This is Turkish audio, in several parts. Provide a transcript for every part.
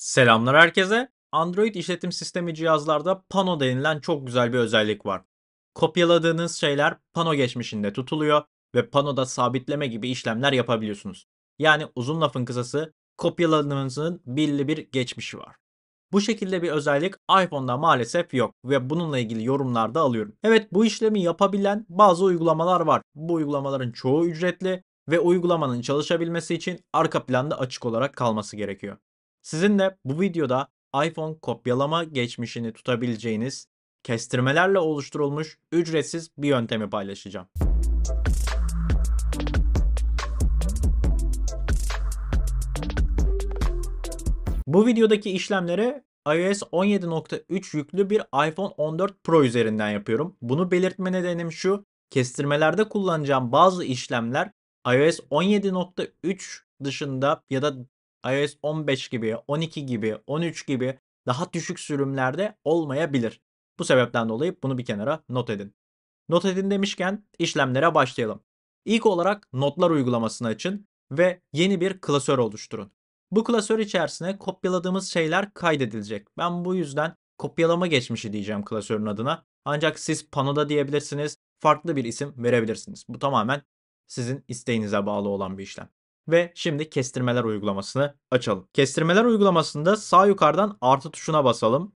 Selamlar herkese. Android işletim sistemi cihazlarda Pano denilen çok güzel bir özellik var. Kopyaladığınız şeyler Pano geçmişinde tutuluyor ve Pano'da sabitleme gibi işlemler yapabiliyorsunuz. Yani uzun lafın kısası kopyaladığınızın belli bir geçmişi var. Bu şekilde bir özellik iPhone'da maalesef yok ve bununla ilgili yorumlarda alıyorum. Evet bu işlemi yapabilen bazı uygulamalar var. Bu uygulamaların çoğu ücretli ve uygulamanın çalışabilmesi için arka planda açık olarak kalması gerekiyor. Sizinle bu videoda iPhone kopyalama geçmişini tutabileceğiniz kestirmelerle oluşturulmuş ücretsiz bir yöntemi paylaşacağım. Bu videodaki işlemleri iOS 17.3 yüklü bir iPhone 14 Pro üzerinden yapıyorum. Bunu belirtme nedenim şu. Kestirmelerde kullanacağım bazı işlemler iOS 17.3 dışında ya da iOS 15 gibi, 12 gibi, 13 gibi daha düşük sürümlerde olmayabilir. Bu sebepten dolayı bunu bir kenara not edin. Not edin demişken işlemlere başlayalım. İlk olarak notlar uygulamasını açın ve yeni bir klasör oluşturun. Bu klasör içerisine kopyaladığımız şeyler kaydedilecek. Ben bu yüzden kopyalama geçmişi diyeceğim klasörün adına. Ancak siz panoda diyebilirsiniz, farklı bir isim verebilirsiniz. Bu tamamen sizin isteğinize bağlı olan bir işlem ve şimdi kestirmeler uygulamasını açalım. Kestirmeler uygulamasında sağ yukarıdan artı tuşuna basalım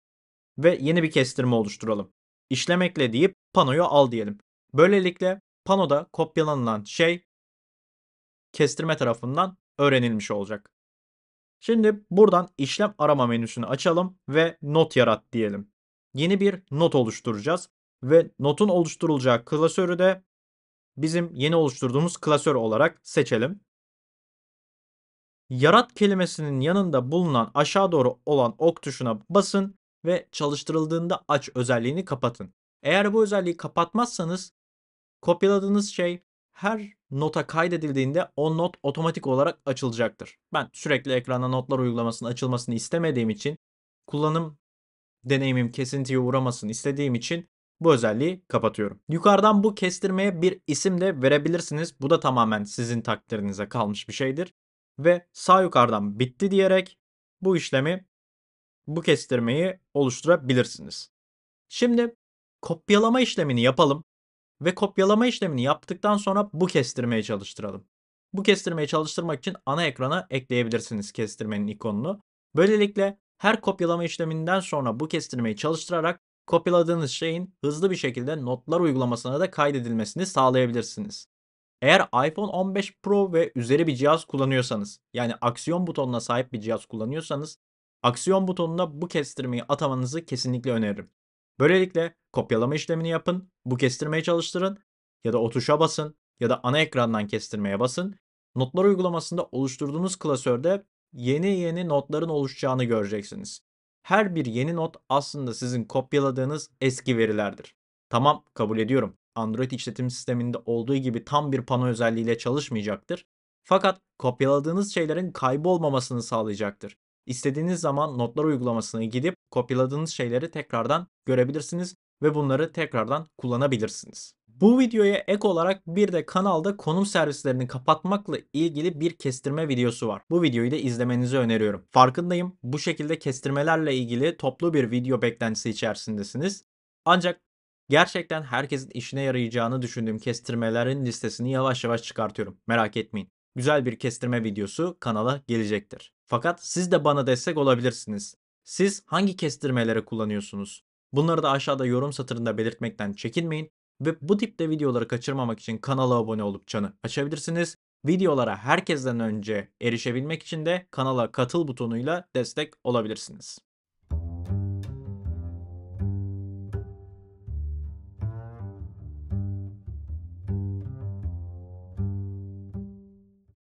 ve yeni bir kestirme oluşturalım. İşlem ekle deyip panoyu al diyelim. Böylelikle panoda kopyalanılan şey kestirme tarafından öğrenilmiş olacak. Şimdi buradan işlem arama menüsünü açalım ve not yarat diyelim. Yeni bir not oluşturacağız ve notun oluşturulacağı klasörü de bizim yeni oluşturduğumuz klasör olarak seçelim. Yarat kelimesinin yanında bulunan aşağı doğru olan ok tuşuna basın ve çalıştırıldığında aç özelliğini kapatın. Eğer bu özelliği kapatmazsanız kopyaladığınız şey her nota kaydedildiğinde o not otomatik olarak açılacaktır. Ben sürekli ekranda notlar uygulamasının açılmasını istemediğim için kullanım deneyimim kesintiye uğramasın istediğim için bu özelliği kapatıyorum. Yukarıdan bu kestirmeye bir isim de verebilirsiniz. Bu da tamamen sizin takdirinize kalmış bir şeydir ve sağ yukarıdan bitti diyerek bu işlemi bu kestirmeyi oluşturabilirsiniz. Şimdi kopyalama işlemini yapalım ve kopyalama işlemini yaptıktan sonra bu kestirmeye çalıştıralım. Bu kestirmeyi çalıştırmak için ana ekrana ekleyebilirsiniz kestirmenin ikonunu. Böylelikle her kopyalama işleminden sonra bu kestirmeyi çalıştırarak kopyaladığınız şeyin hızlı bir şekilde notlar uygulamasına da kaydedilmesini sağlayabilirsiniz. Eğer iPhone 15 Pro ve üzeri bir cihaz kullanıyorsanız, yani aksiyon butonuna sahip bir cihaz kullanıyorsanız, aksiyon butonuna bu kestirmeyi atamanızı kesinlikle öneririm. Böylelikle kopyalama işlemini yapın, bu kestirmeyi çalıştırın ya da o tuşa basın ya da ana ekrandan kestirmeye basın. Notlar uygulamasında oluşturduğunuz klasörde yeni yeni notların oluşacağını göreceksiniz. Her bir yeni not aslında sizin kopyaladığınız eski verilerdir. Tamam kabul ediyorum. Android işletim sisteminde olduğu gibi tam bir pano özelliğiyle çalışmayacaktır. Fakat kopyaladığınız şeylerin kaybolmamasını sağlayacaktır. İstediğiniz zaman notlar uygulamasına gidip kopyaladığınız şeyleri tekrardan görebilirsiniz ve bunları tekrardan kullanabilirsiniz. Bu videoya ek olarak bir de kanalda konum servislerini kapatmakla ilgili bir kestirme videosu var. Bu videoyu da izlemenizi öneriyorum. Farkındayım bu şekilde kestirmelerle ilgili toplu bir video beklentisi içerisindesiniz. Ancak Gerçekten herkesin işine yarayacağını düşündüğüm kestirmelerin listesini yavaş yavaş çıkartıyorum. Merak etmeyin. Güzel bir kestirme videosu kanala gelecektir. Fakat siz de bana destek olabilirsiniz. Siz hangi kestirmeleri kullanıyorsunuz? Bunları da aşağıda yorum satırında belirtmekten çekinmeyin ve bu tipte videoları kaçırmamak için kanala abone olup çanı açabilirsiniz. Videolara herkesten önce erişebilmek için de kanala katıl butonuyla destek olabilirsiniz.